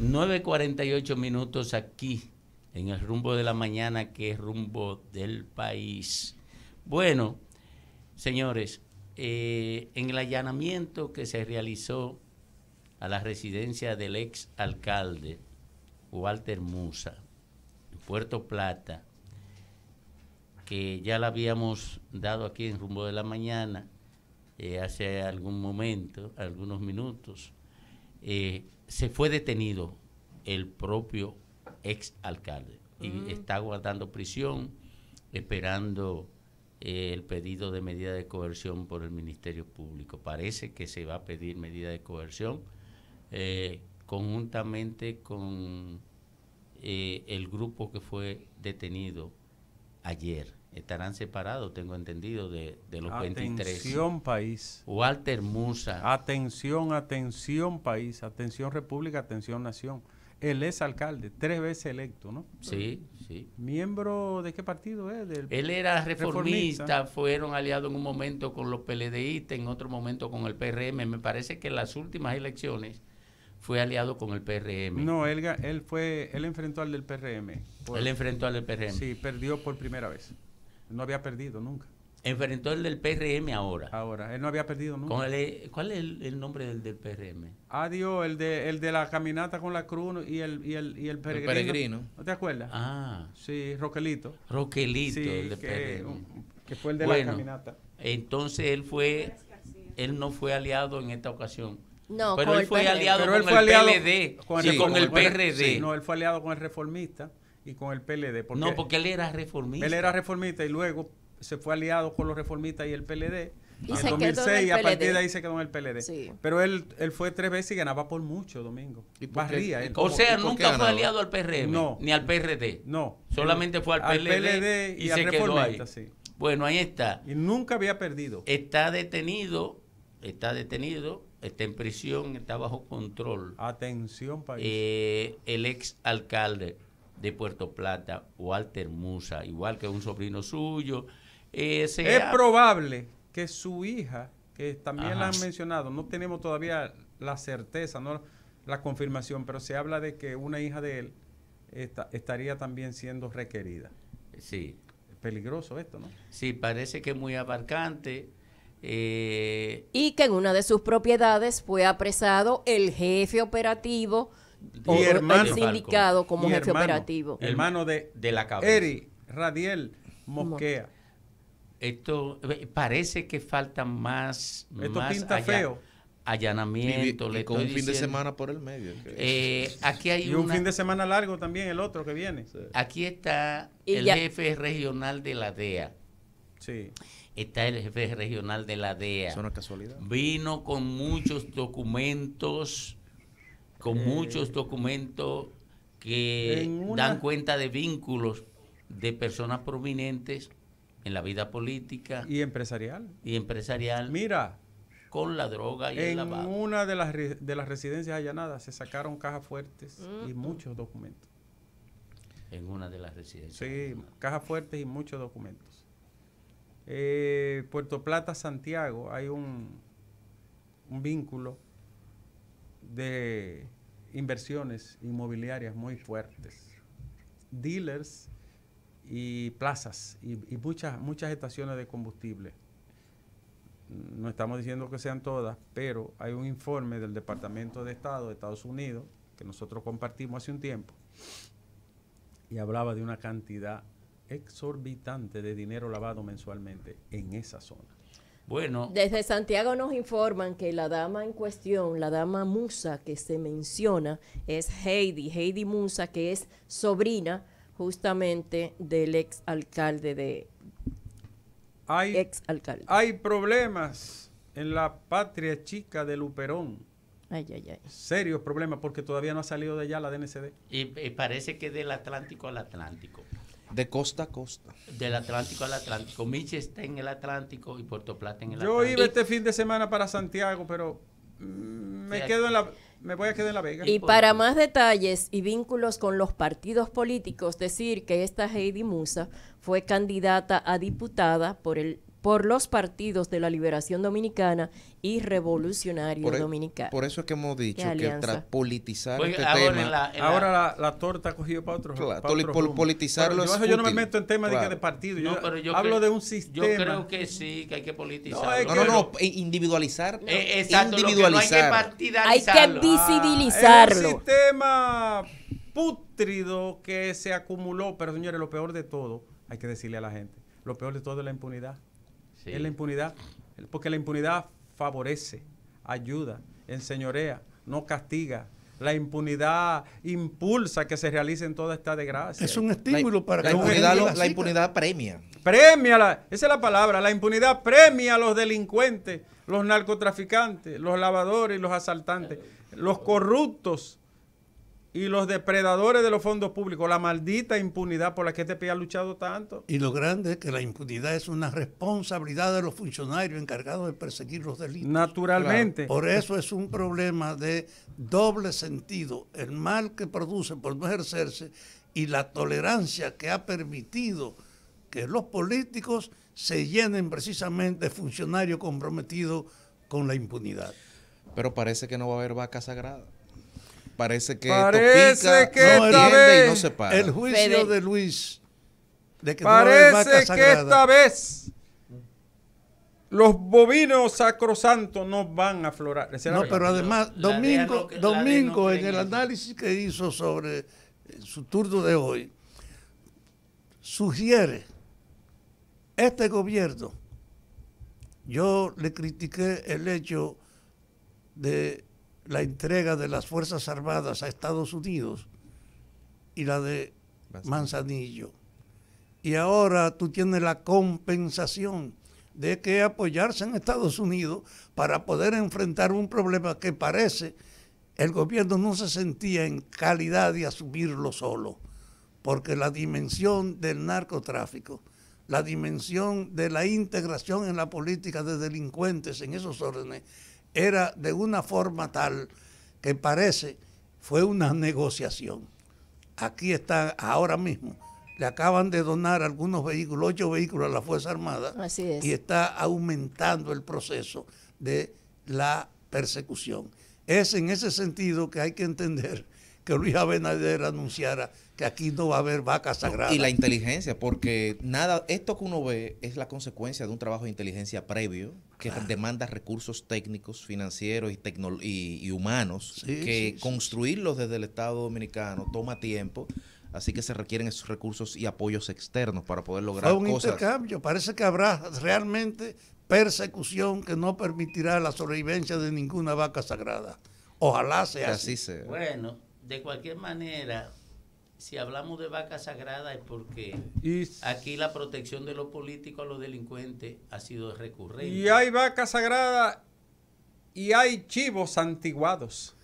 9.48 minutos aquí, en el rumbo de la mañana, que es rumbo del país. Bueno, señores, eh, en el allanamiento que se realizó a la residencia del ex alcalde Walter Musa, de Puerto Plata, que ya la habíamos dado aquí en rumbo de la mañana, eh, hace algún momento, algunos minutos. Eh, se fue detenido el propio ex alcalde y mm. está guardando prisión esperando eh, el pedido de medida de coerción por el Ministerio Público. Parece que se va a pedir medida de coerción eh, conjuntamente con eh, el grupo que fue detenido ayer estarán separados, tengo entendido, de, de los atención, 23. Atención, país. Walter Musa. Atención, atención, país. Atención, República, atención, Nación. Él es alcalde, tres veces electo, ¿no? Sí, sí. ¿Miembro de qué partido es? Del Él era reformista, fueron aliados en un momento con los PLDistas, en otro momento con el PRM. Me parece que en las últimas elecciones fue aliado con el PRM. No, él, fue, él enfrentó al del PRM. él enfrentó al del PRM. Sí, perdió por primera vez no había perdido nunca. Enfrentó el del PRM ahora. Ahora, él no había perdido nunca. Eh, ¿Cuál es el, nombre del, del, PRM? Adiós, ah, el de, el de la caminata con la cruz y el, y el, y el peregrino. ¿No te acuerdas? Ah. Sí, Roquelito. Roquelito, el de que, Que fue el de la caminata. Entonces él fue, él no fue aliado en esta ocasión. No, pero él fue aliado con el PLD, con el PRD. no, él fue aliado con el reformista y con el PLD. Porque no, porque él era reformista. Él era reformista y luego se fue aliado con los reformistas y el PLD. Y en 2006 a partir de ahí se quedó en el PLD. Pero él, fue tres veces y ganaba por mucho, Domingo. Y O sea, nunca fue aliado al PRM no, ni al PRD. No. Solamente fue al, PLD, y, se quedó Sí. Bueno, ahí está. Y nunca había perdido. Está detenido, está detenido, está en prisión, está bajo control. Atención, país. Eh, el ex alcalde de Puerto Plata, Walter Musa, igual que un sobrino suyo. Eh, es probable que su hija, que también la han mencionado, no tenemos todavía la certeza, no la confirmación, pero se habla de que una hija de él estaría también siendo requerida. Sí. Es peligroso esto, ¿no? Sí, parece que es muy abarcante. Eh, y que en una de sus propiedades fue apresado el jefe operativo y hermano, el como jefe operativo. Hermano de, de la cabeza. Eri, Radiel, Mosquea. Esto eh, parece que falta más. más allá. allanamiento. con un fin de semana por el medio. Eh, aquí hay y un fin de semana largo también, el otro que viene. Aquí está el jefe regional de la DEA. Sí. Está el jefe regional de la DEA. Es casualidad. Vino con muchos documentos con eh, muchos documentos que dan cuenta de vínculos de personas prominentes en la vida política. Y empresarial. Y empresarial. Mira. Con la droga y el lavado. En una de las, de las residencias allanadas se sacaron cajas fuertes y mm. muchos documentos. En una de las residencias. Sí, cajas fuertes y muchos documentos. Eh, Puerto Plata, Santiago, hay un, un vínculo de inversiones inmobiliarias muy fuertes, dealers y plazas y, muchas, muchas estaciones de combustible. No estamos diciendo que sean todas, pero hay un informe del Departamento de Estado de Estados Unidos que nosotros compartimos hace un tiempo y hablaba de una cantidad exorbitante de dinero lavado mensualmente en esa zona. Bueno. Desde Santiago nos informan que la dama en cuestión, la dama Musa que se menciona, es Heidi, Heidi Musa, que es sobrina justamente del ex alcalde de. Hay, ex alcalde. hay problemas en la patria chica de Luperón. Ay, ay, ay. Serios problemas porque todavía no ha salido de allá la DNCD. y parece que del Atlántico al Atlántico. De costa a costa. Del Atlántico al Atlántico. Miche está en el Atlántico y Puerto Plata en el Atlántico. Yo iba este fin de semana para Santiago, pero mm, me quedo en la me voy a quedar en La Vega. Y para más detalles y vínculos con los partidos políticos, decir que esta Heidi Musa fue candidata a diputada por el por los partidos de la Liberación Dominicana y Revolucionario e- Dominicano. Por eso es que hemos dicho que tras politizar este ahora tema. la, ahora la, torta ha cogido para otro. Claro, yo, no me meto en temas de, de partido. Yo, hablo de un sistema. Yo creo que sí, que hay que politizar. No, no, eh, no, individualizar. individualizar. hay que partidarizar Hay que visibilizarlo. Ah, el sistema pútrido que se acumuló, pero señores, lo peor de todo, hay que decirle a la gente, lo peor de todo es la impunidad. Es la impunidad. Porque la impunidad favorece, ayuda, enseñorea, no castiga, la impunidad impulsa que se realicen toda esta desgracias. Es un estímulo para la que la impunidad premia. Premia, esa es la palabra, la impunidad premia a los delincuentes, los narcotraficantes, los lavadores, los asaltantes, los corruptos, y los depredadores de los fondos públicos, la maldita impunidad por la que este país ha luchado tanto. Y lo grande es que la impunidad es una responsabilidad de los funcionarios encargados de perseguir los delitos. Naturalmente. Por eso es un problema de doble sentido, el mal que produce por no ejercerse y la tolerancia que ha permitido que los políticos se llenen precisamente de funcionarios comprometidos con la impunidad. Pero parece que no va a haber vaca sagrada parece que no, esta y no se para. El juicio de Luis parece que esta vez los bovinos sacrosantos no van a aflorar. no, pero además, Domingo, Domingo en el análisis que hizo sobre eh, su turno de hoy, sugiere este gobierno. Yo le critiqué el hecho de la entrega de las Fuerzas Armadas a Estados Unidos y la de Manzanillo. Y ahora tú tienes la compensación de que apoyarse en Estados Unidos para poder enfrentar un problema que parece el gobierno no se sentía en calidad de asumirlo solo, porque la dimensión del narcotráfico, la dimensión de la integración en la política de delincuentes en esos órdenes, era de una forma tal que parece fue una negociación. Aquí está ahora mismo. Le acaban de donar algunos vehículos, ocho vehículos a la Fuerza Armada. Así Y está aumentando el proceso de la persecución. Es en ese sentido que hay que entender que Luis Abinader anunciara que aquí no va a haber vacas sagradas. Y la inteligencia, porque nada, esto que uno ve es la consecuencia de un trabajo de inteligencia previo que demanda recursos técnicos, financieros y, y, humanos, que construirlos desde el Estado Dominicano toma tiempo. Así que se requieren esos recursos y apoyos externos para poder lograr un cosas. Parece que habrá realmente persecución que no permitirá la sobrevivencia de ninguna vaca sagrada. Ojalá sea así. Bueno, de cualquier manera, si hablamos de vaca sagrada es porque aquí la protección de los políticos a los delincuentes ha sido recurrente. Y hay vaca sagrada y hay chivos antiguados.